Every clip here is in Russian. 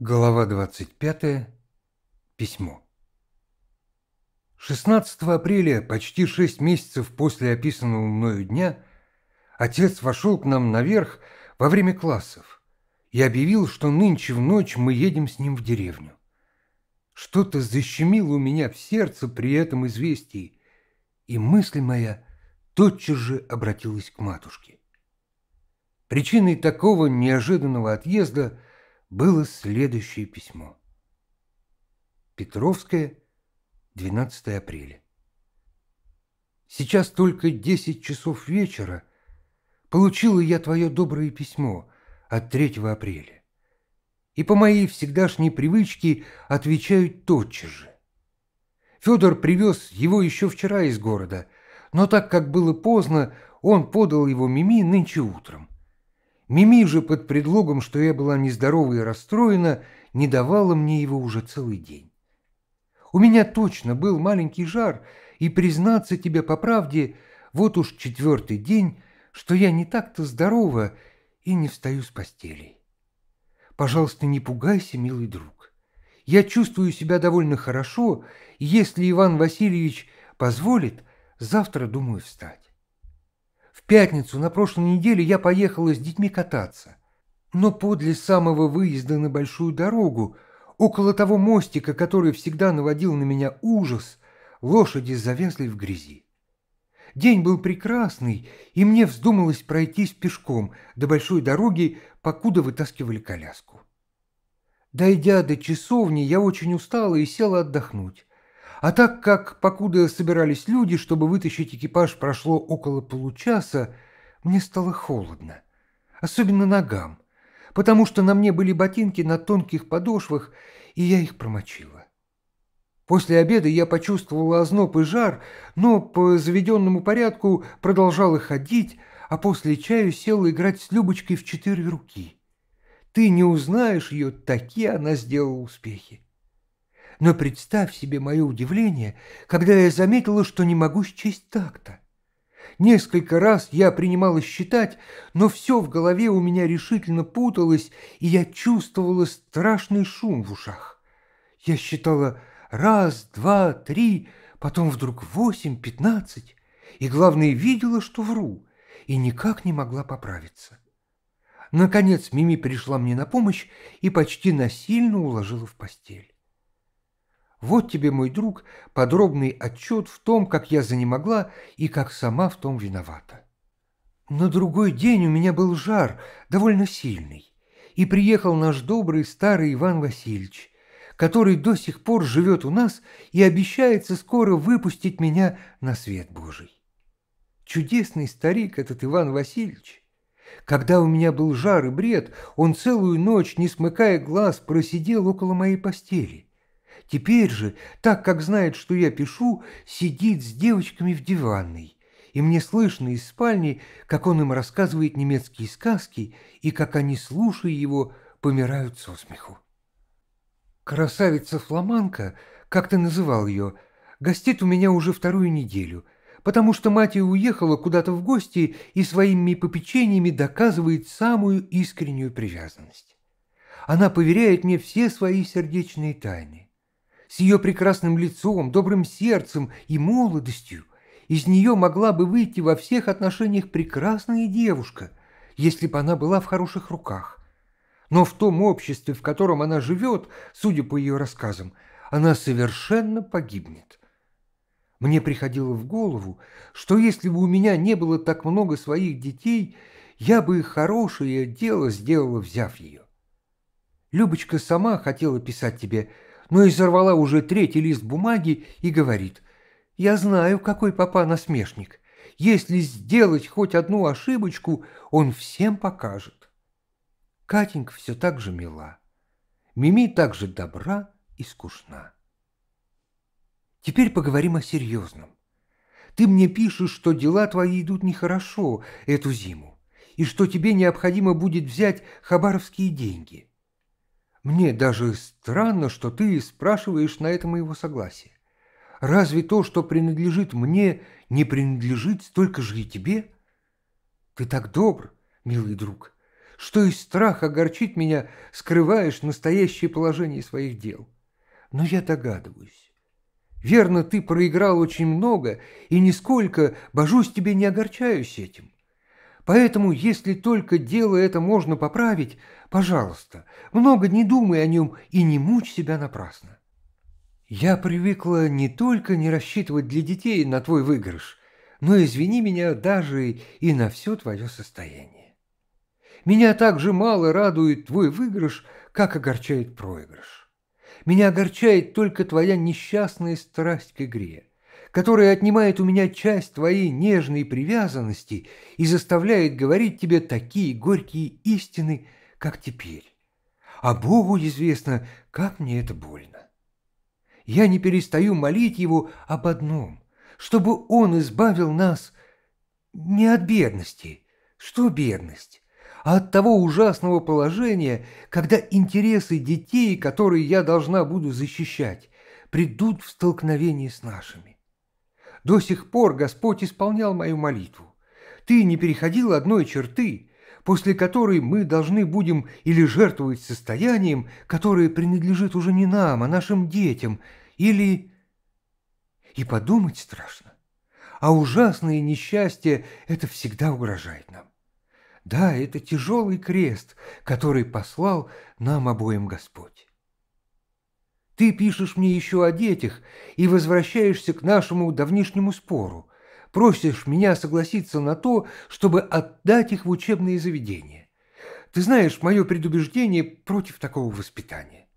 Глава 25. Письмо. 16 апреля, почти шесть месяцев после описанного мною дня, отец вошел к нам наверх во время классов и объявил, что нынче в ночь мы едем с ним в деревню. Что-то защемило у меня в сердце при этом известии, и мысль моя тотчас же обратилась к матушке. Причиной такого неожиданного отъезда – было следующее письмо. Петровское, 12 апреля. Сейчас только 10 часов вечера получила я твое доброе письмо от 3 апреля. И по моей всегдашней привычке отвечаю тотчас же. Федор привез его еще вчера из города, но так как было поздно, он подал его Мими нынче утром. Мими же под предлогом, что я была нездорова и расстроена, не давала мне его уже целый день. У меня точно был маленький жар, и, признаться тебе по правде, вот уж четвертый день, что я не так-то здорова и не встаю с постели. Пожалуйста, не пугайся, милый друг. Я чувствую себя довольно хорошо, и если Иван Васильевич позволит, завтра думаю встать. В пятницу на прошлой неделе я поехала с детьми кататься. Но подле самого выезда на большую дорогу, около того мостика, который всегда наводил на меня ужас, лошади завязли в грязи. День был прекрасный, и мне вздумалось пройтись пешком до большой дороги, покуда вытаскивали коляску. Дойдя до часовни, я очень устала и села отдохнуть. А так как, покуда собирались люди, чтобы вытащить экипаж, прошло около получаса, мне стало холодно, особенно ногам, потому что на мне были ботинки на тонких подошвах, и я их промочила. После обеда я почувствовала озноб и жар, но по заведенному порядку продолжала ходить, а после чаю села играть с Любочкой в четыре руки. Ты не узнаешь ее, такие она сделала успехи. Но представь себе мое удивление, когда я заметила, что не могу счесть так-то. Несколько раз я принималась считать, но все в голове у меня решительно путалось, и я чувствовала страшный шум в ушах. Я считала раз, два, три, потом вдруг восемь, пятнадцать, и, главное, видела, что вру, и никак не могла поправиться. Наконец Мими пришла мне на помощь и почти насильно уложила в постель. Вот тебе, мой друг, подробный отчет в том, как я занемогла и как сама в том виновата. На другой день у меня был жар, довольно сильный, и приехал наш добрый старый Иван Васильевич, который до сих пор живет у нас и обещается скоро выпустить меня на свет Божий. Чудесный старик этот Иван Васильевич. Когда у меня был жар и бред, он целую ночь, не смыкая глаз, просидел около моей постели Теперь же, так как знает, что я пишу, сидит с девочками в диванной, и мне слышно из спальни, как он им рассказывает немецкие сказки и как они, слушая его, помирают со смеху. Красавица-фламанка, как ты называл ее, гостит у меня уже вторую неделю, потому что мать уехала куда-то в гости и своими попечениями доказывает самую искреннюю привязанность. Она поверяет мне все свои сердечные тайны с ее прекрасным лицом, добрым сердцем и молодостью, из нее могла бы выйти во всех отношениях прекрасная девушка, если бы она была в хороших руках. Но в том обществе, в котором она живет, судя по ее рассказам, она совершенно погибнет. Мне приходило в голову, что если бы у меня не было так много своих детей, я бы хорошее дело сделала, взяв ее. Любочка сама хотела писать тебе но изорвала уже третий лист бумаги и говорит, «Я знаю, какой папа насмешник. Если сделать хоть одну ошибочку, он всем покажет». Катенька все так же мила. Мими так же добра и скучна. Теперь поговорим о серьезном. Ты мне пишешь, что дела твои идут нехорошо эту зиму, и что тебе необходимо будет взять хабаровские деньги. Мне даже странно, что ты спрашиваешь на это моего согласия. Разве то, что принадлежит мне, не принадлежит столько же и тебе? Ты так добр, милый друг, что из страха огорчить меня скрываешь настоящее положение своих дел. Но я догадываюсь. Верно, ты проиграл очень много, и нисколько, божусь тебе, не огорчаюсь этим. Поэтому, если только дело это можно поправить, пожалуйста, много не думай о нем и не мучь себя напрасно. Я привыкла не только не рассчитывать для детей на твой выигрыш, но извини меня даже и на все твое состояние. Меня так же мало радует твой выигрыш, как огорчает проигрыш. Меня огорчает только твоя несчастная страсть к игре которая отнимает у меня часть твоей нежной привязанности и заставляет говорить тебе такие горькие истины, как теперь. А Богу известно, как мне это больно. Я не перестаю молить Его об одном, чтобы Он избавил нас не от бедности, что бедность, а от того ужасного положения, когда интересы детей, которые я должна буду защищать, придут в столкновение с нашими. До сих пор Господь исполнял мою молитву. Ты не переходил одной черты, после которой мы должны будем или жертвовать состоянием, которое принадлежит уже не нам, а нашим детям, или... И подумать страшно. А ужасное несчастье это всегда угрожает нам. Да, это тяжелый крест, который послал нам обоим Господь. Ты пишешь мне еще о детях и возвращаешься к нашему давнишнему спору. Просишь меня согласиться на то, чтобы отдать их в учебные заведения. Ты знаешь мое предубеждение против такого воспитания.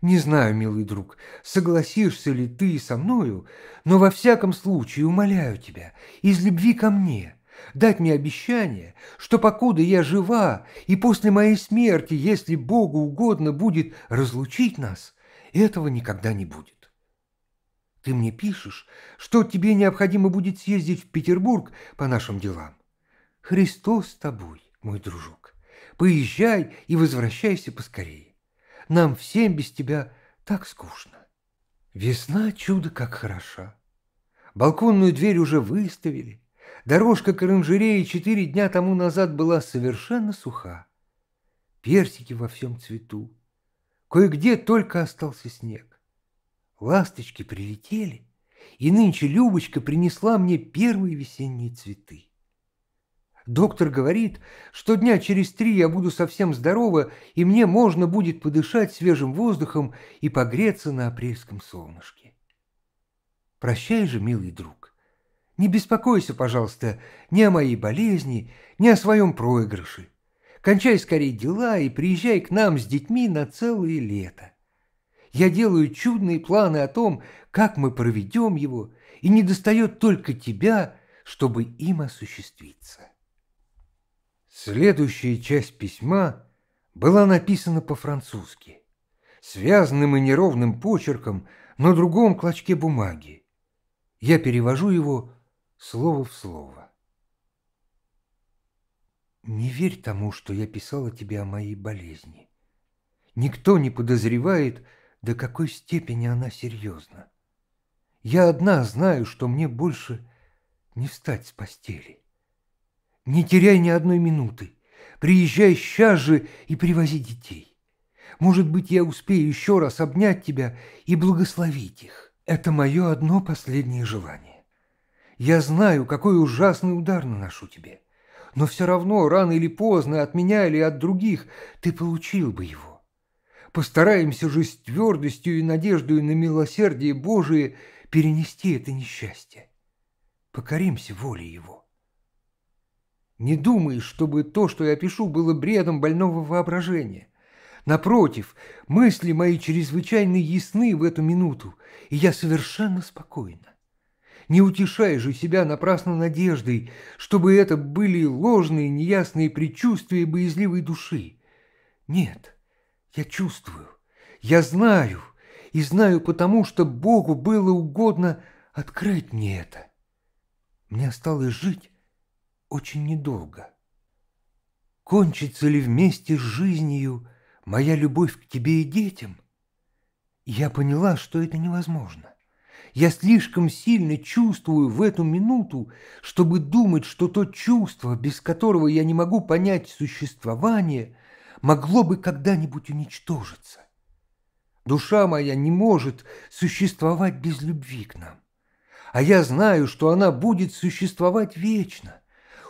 Не знаю, милый друг, согласишься ли ты со мною, но во всяком случае умоляю тебя, из любви ко мне, дать мне обещание, что покуда я жива и после моей смерти, если Богу угодно будет разлучить нас, этого никогда не будет. Ты мне пишешь, что тебе необходимо будет съездить в Петербург по нашим делам. Христос с тобой, мой дружок. Поезжай и возвращайся поскорее. Нам всем без тебя так скучно. Весна чудо как хороша. Балконную дверь уже выставили. Дорожка к оранжерее четыре дня тому назад была совершенно суха. Персики во всем цвету. Кое-где только остался снег. Ласточки прилетели, и нынче Любочка принесла мне первые весенние цветы. Доктор говорит, что дня через три я буду совсем здорова, и мне можно будет подышать свежим воздухом и погреться на апрельском солнышке. Прощай же, милый друг. Не беспокойся, пожалуйста, ни о моей болезни, ни о своем проигрыше. Кончай скорее дела и приезжай к нам с детьми на целое лето. Я делаю чудные планы о том, как мы проведем его, и не достает только тебя, чтобы им осуществиться. Следующая часть письма была написана по-французски, связанным и неровным почерком на другом клочке бумаги. Я перевожу его слово в слово. Не верь тому, что я писала тебе о моей болезни. Никто не подозревает, до какой степени она серьезна. Я одна знаю, что мне больше не встать с постели. Не теряй ни одной минуты. Приезжай сейчас же и привози детей. Может быть, я успею еще раз обнять тебя и благословить их. Это мое одно последнее желание. Я знаю, какой ужасный удар наношу тебе но все равно, рано или поздно, от меня или от других, ты получил бы его. Постараемся же с твердостью и надеждой на милосердие Божие перенести это несчастье. Покоримся воле его. Не думай, чтобы то, что я пишу, было бредом больного воображения. Напротив, мысли мои чрезвычайно ясны в эту минуту, и я совершенно спокойна. Не утешай же себя напрасно надеждой, чтобы это были ложные, неясные предчувствия боязливой души. Нет, я чувствую, я знаю, и знаю потому, что Богу было угодно открыть мне это. Мне осталось жить очень недолго. Кончится ли вместе с жизнью моя любовь к тебе и детям? Я поняла, что это невозможно. Я слишком сильно чувствую в эту минуту, чтобы думать, что то чувство, без которого я не могу понять существование, могло бы когда-нибудь уничтожиться. Душа моя не может существовать без любви к нам. А я знаю, что она будет существовать вечно,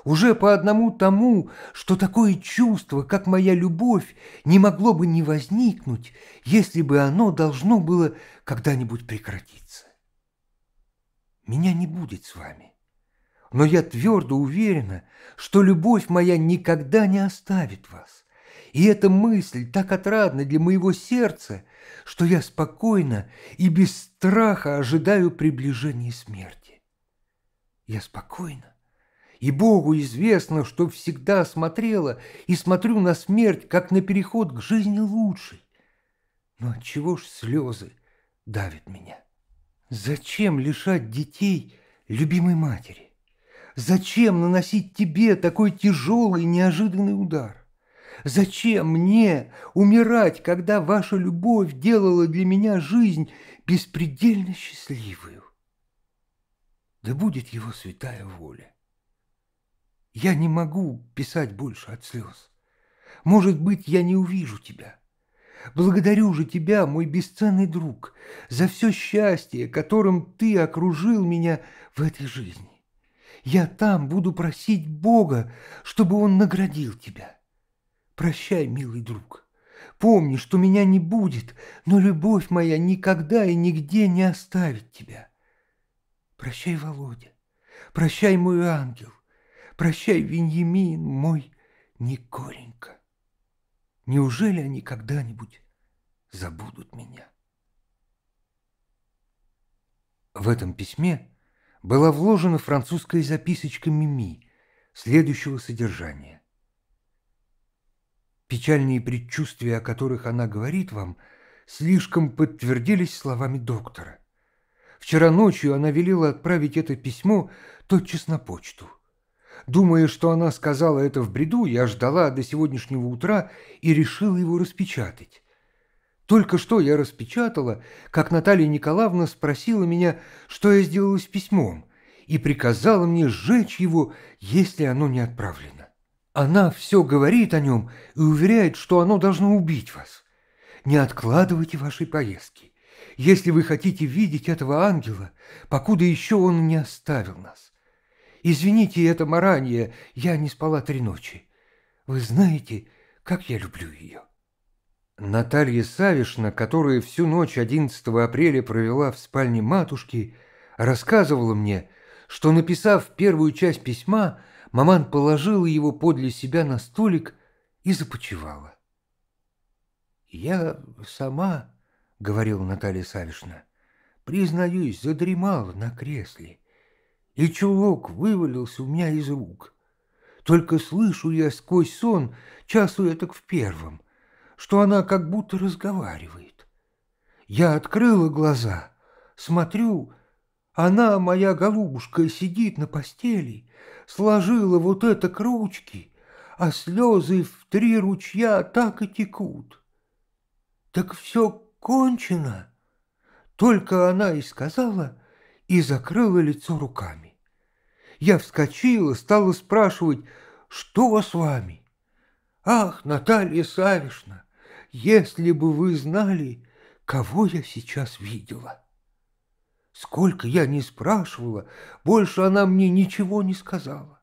уже по одному тому, что такое чувство, как моя любовь, не могло бы не возникнуть, если бы оно должно было когда-нибудь прекратиться меня не будет с вами. Но я твердо уверена, что любовь моя никогда не оставит вас. И эта мысль так отрадна для моего сердца, что я спокойно и без страха ожидаю приближения смерти. Я спокойна, и Богу известно, что всегда смотрела и смотрю на смерть, как на переход к жизни лучшей. Но отчего ж слезы давят меня? Зачем лишать детей любимой матери? Зачем наносить тебе такой тяжелый неожиданный удар? Зачем мне умирать, когда ваша любовь делала для меня жизнь беспредельно счастливую? Да будет его святая воля. Я не могу писать больше от слез. Может быть, я не увижу тебя. Благодарю же тебя, мой бесценный друг, за все счастье, которым ты окружил меня в этой жизни. Я там буду просить Бога, чтобы Он наградил тебя. Прощай, милый друг. Помни, что меня не будет, но любовь моя никогда и нигде не оставит тебя. Прощай, Володя. Прощай, мой ангел. Прощай, Веньямин, мой Николенька. Неужели они когда-нибудь забудут меня? В этом письме была вложена французская записочка Мими следующего содержания. Печальные предчувствия, о которых она говорит вам, слишком подтвердились словами доктора. Вчера ночью она велела отправить это письмо тотчас на почту – Думая, что она сказала это в бреду, я ждала до сегодняшнего утра и решила его распечатать. Только что я распечатала, как Наталья Николаевна спросила меня, что я сделала с письмом, и приказала мне сжечь его, если оно не отправлено. Она все говорит о нем и уверяет, что оно должно убить вас. Не откладывайте вашей поездки. Если вы хотите видеть этого ангела, покуда еще он не оставил нас, Извините это маранье, я не спала три ночи. Вы знаете, как я люблю ее». Наталья Савишна, которая всю ночь 11 апреля провела в спальне матушки, рассказывала мне, что, написав первую часть письма, маман положила его подле себя на столик и започевала. «Я сама, — говорила Наталья Савишна, — признаюсь, задремала на кресле и чулок вывалился у меня из рук. Только слышу я сквозь сон, часу я так в первом, что она как будто разговаривает. Я открыла глаза, смотрю, она, моя голубушка, сидит на постели, сложила вот это к ручке, а слезы в три ручья так и текут. Так все кончено. Только она и сказала, и закрыла лицо руками. Я вскочила, стала спрашивать, что с вами? Ах, Наталья Савишна, если бы вы знали, кого я сейчас видела. Сколько я не спрашивала, больше она мне ничего не сказала.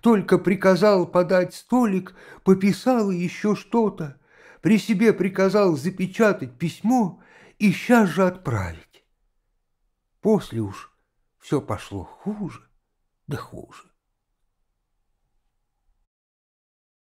Только приказал подать столик, пописала еще что-то, при себе приказал запечатать письмо и сейчас же отправить. После уж все пошло хуже да хуже.